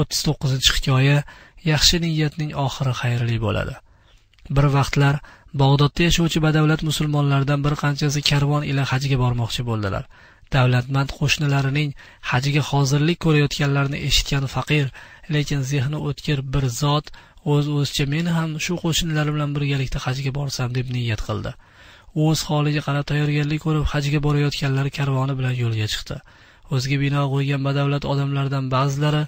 o'ttiz to'qqizinchi hikoya yaxshi niyatning oxiri xayrli bo'ladi bir vaqtlar bag'dodda yashovchi badavlat musulmonlardan bir qanchasi karvon ila hajga bormoqchi bo'ldilar davlatmand qo'shnilarining hajga hozirlik ko'rayotganlarini eshitgan faqir lekin zehni o'tkir bir zot o'z o'zicha men ham shu qo'shnilarim bilan birgalikda hajga borsam deb niyat qildi o'z holiga qarab tayyorgarlik ko'rib hajga borayotganlar karvoni bilan yo'lga chiqdi o'ziga bino qo'ygan badavlat odamlardan ba'zilari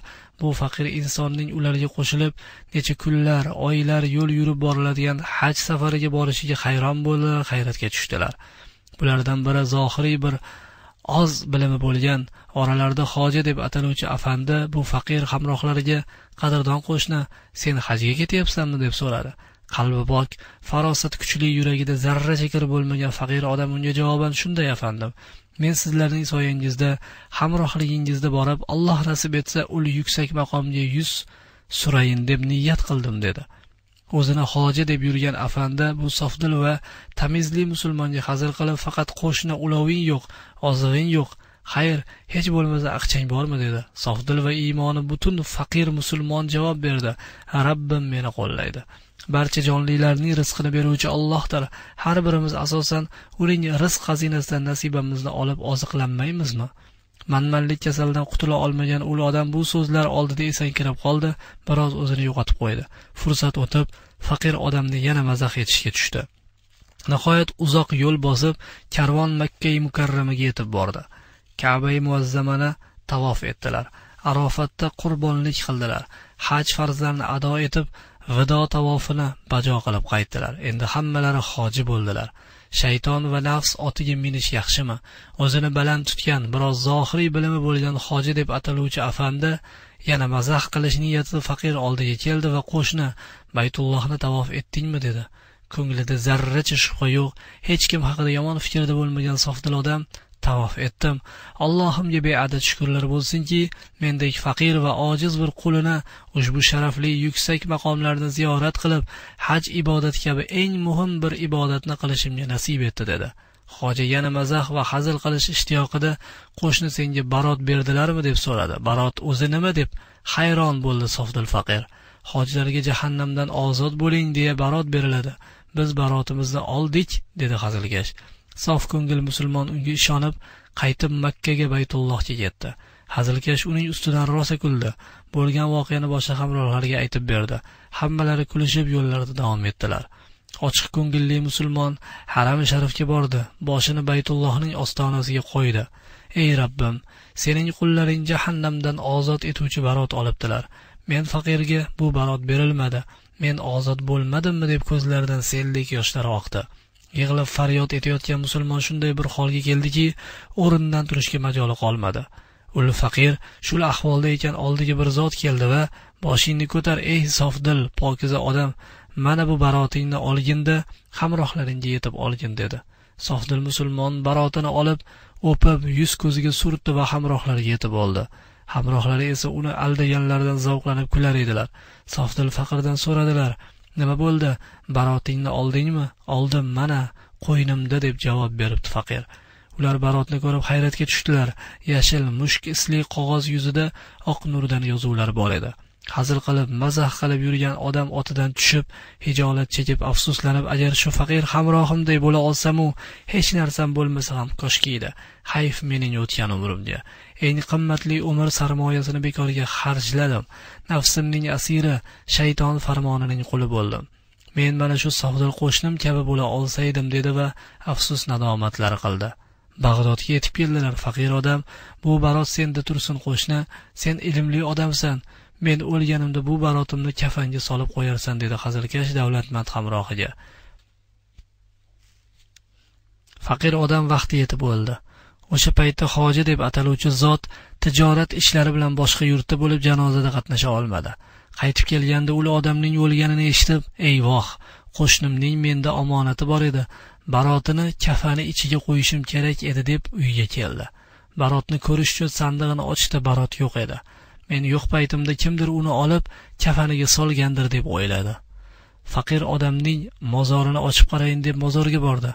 bu faqir insonning ularga qo'shilib necha kunlar oylar yo'l yurib boriladigan haj safariga borishiga hayron bo'ldilar hayratga tushdilar bulardan biri zohiriy bir oz bilimi bo'lgan oralarida hoji deb ataluvchi afandi bu faqir hamrohlariga qadrdon qo'shni sen hajga ketyapsanmi deb so'radi qalbi pok farosati kuchli yuragida zarracha kir bo'lmagan faqir odam unga javoban shunday afandim men sizlarning soyangizda hamrohligingizda borib alloh nasib etsa ul yuksak maqomga yuz surayin deb niyat qildim dedi o'zini hoji deb yurgan afanda bu sofdil va tamizli musulmonga hazil qilib faqat qo'shni uloving yo'q ozig'ing yo'q xayr hech bo'lmasa aqchang bormi dedi sofdil va iymoni butun faqir musulmon javob berdi rabbim meni qo'llaydi barcha jonlilarning rizqini beruvchi ollohdir har birimiz asosan uning rizq xazinasidan nasibamizni olib oziqlanmaymizmi manmanlik kasalidan qutula olmagan ul odam bu so'zlar oldida esankirab qoldi biroz o'zini yo'qotib qo'ydi fursat o'tib faqir odamni yana mazax etishga tushdi nihoyat uzoq yo'l bosib karvon makkai mukarramaga yetib bordi kabai muazzamani tavof etdilar arofatda qurbonlik qildilar haj farzlarini ado etib vido tavofini bajo qilib qaytdilar endi hammalari hoji bo'ldilar shayton va nafs otiga minish yaxshimi o'zini baland tutgan biroz zohiriy bilimi bo'lgan hoji deb ataluvchi afandi yana mazax qilish niyatida faqir oldiga keldi va qo'shni baytullohni tavof etdingmi dedi ko'nglida zarracha shubha yo'q hech kim haqida yomon fikrda bo'lmagan sofdil odam tavof etdim allohimga beadad shukurlar bo'lsinki mendek faqir va ojiz bir qulini ushbu sharafli yuksak maqomlarni ziyorat qilib haj ibodat kabi eng muhim bir ibodatni qilishimga nasib etdi dedi hoja yana mazax va hazil qilish ishtiyoqida qo'shni senga barot berdilarmi deb so'radi barot o'zi nima deb hayron bo'ldi sofdil faqir hojilarga jahannamdan ozod bo'ling deya barot beriladi biz barotimizni oldik dedi hazilkash sof ko'ngil musulmon unga ishonib qaytib makkaga baytullohga ketdi hazilkash uning ustidan rosa kuldi bo'lgan voqeani boshqa hamrohlariga aytib berdi hammalari kulishib yo'llarida davom etdilar ochiq ko'ngilli musulmon harami sharifga bordi boshini baytullohning ostonasiga qo'ydi ey rabbim sening qullaring jahannamdan ozod etuvchi barot olibdilar men faqirga bu barot berilmadi men ozod bo'lmadimmi deb ko'zlaridan seldek yoshlar oqdi yig'lab faryod etayotgan musulmon shunday bir holga keldiki o'rnidan turishga majoli qolmadi ul faqir shul ahvolda ekan oldiga bir zot keldi va boshingni ko'tar ey sofdil pokiza odam mana bu barotingni olginda hamrohlaringga yetib olgin dedi sofdil musulmon barotini olib o'pib yuz ko'ziga surtdi va hamrohlariga yetib oldi hamrohlari esa uni aldaganlaridan zavqlanib kular edilar sofdil faqirdan so'radilar nima bo'ldi barotingni oldingmi oldim mana qo'ynimda deb javob beribdi faqir ular barotni ko'rib hayratga tushdilar yashil mushk isli qog'oz yuzida oq nurdan yozuvlar bor edi hazil qilib mazax qilib yurgan odam otidan tushib hijolat chekib afsuslanib agar shu faqir hamrohimday bo'la olsamu hech narsam bo'lmasa ham koshki edi hayf mening o'tgan umrimga eng qimmatli umr sarmoyasini bekorga xarjladim nafsimning asiri shayton farmonining quli bo'ldim men mana shu sodir qo'shnim kabi bo'la olsaydim dedi va afsus nadomatlar qildi bag'dodga yetib keldilar faqir odam bu barot senda tursin qo'shni sen ilmli odamsan men o'lganimda bu barotimni kafanga solib qo'yarsan dedi hazilkash davlatmand hamrohiga faqir odam vaqti yetib o'ldi o'sha paytda hoji deb ataluvchi zot tijorat ishlari bilan boshqa yurtda bo'lib janozada qatnasha olmadi qaytib kelganda ul odamning o'lganini eshitib ey voh qo'shnimning menda omonati bor edi barotini kafani ichiga qo'yishim kerak edi deb uyga keldi barotni ko'rish uchun sandig'ini ochishda barot yo'q edi men yo'q paytimda kimdir uni olib kafaniga solgandir deb o'yladi faqir odamning mozorini ochib qarayin deb mozorga bordi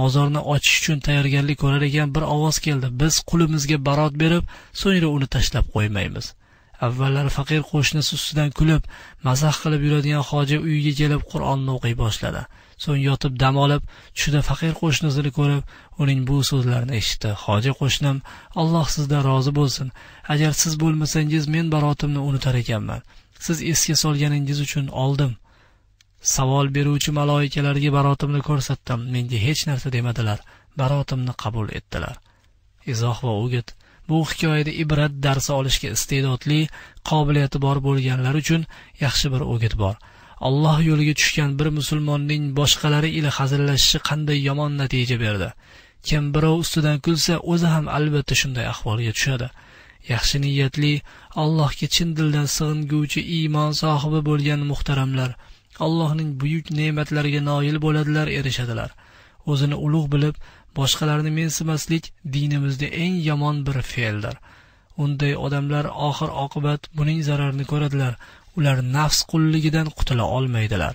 mozorni ochish uchun tayyorgarlik ko'rar ekan bir ovoz keldi biz qulimizga barot berib so'ngra uni tashlab qo'ymaymiz avvallari faqir qo'shnisi ustidan kulib mazax qilib yuradigan hoji uyiga kelib qur'onni o'qiy boshladi so'ng yotib dam olib tushida faqir qo'shnisini ko'rib uning bu so'zlarini eshitdi hoji qo'shnim alloh sizdan rozi bo'lsin agar siz bo'lmasangiz men barotimni unutar ekanman siz esga solganingiz uchun oldim savol beruvchi maloikalarga barotimni ko'rsatdim menga hech narsa demadilar barotimni qabul etdilar izoh va o'git bu hikoyada ibrat darsi olishga iste'dodli qobiliyati bor bo'lganlar uchun yaxshi bir o'git bor alloh yo'liga tushgan bir musulmonning boshqalari ila hazillashishi qanday yomon natija berdi kim birov ustidan kulsa o'zi ham albatta shunday ahvolga tushadi yaxshi niyatli allohga chin dildan sig'inguvchi iymon sohibi bo'lgan muhtaramlar allohning buyuk ne'matlariga noil bo'ladilar erishadilar o'zini ulug' bilib boshqalarni mensimaslik dinimizda eng yomon bir fe'ldir unday odamlar oxir oqibat buning zararini ko'radilar ular nafs qulligidan qutula olmaydilar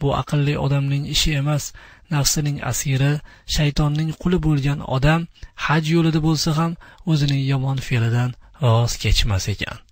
bu aqlli odamning ishi emas nafsining asiri shaytonning quli bo'lgan odam haj yo'lida bo'lsa ham o'zining yomon fe'lidan voz kechmas ekan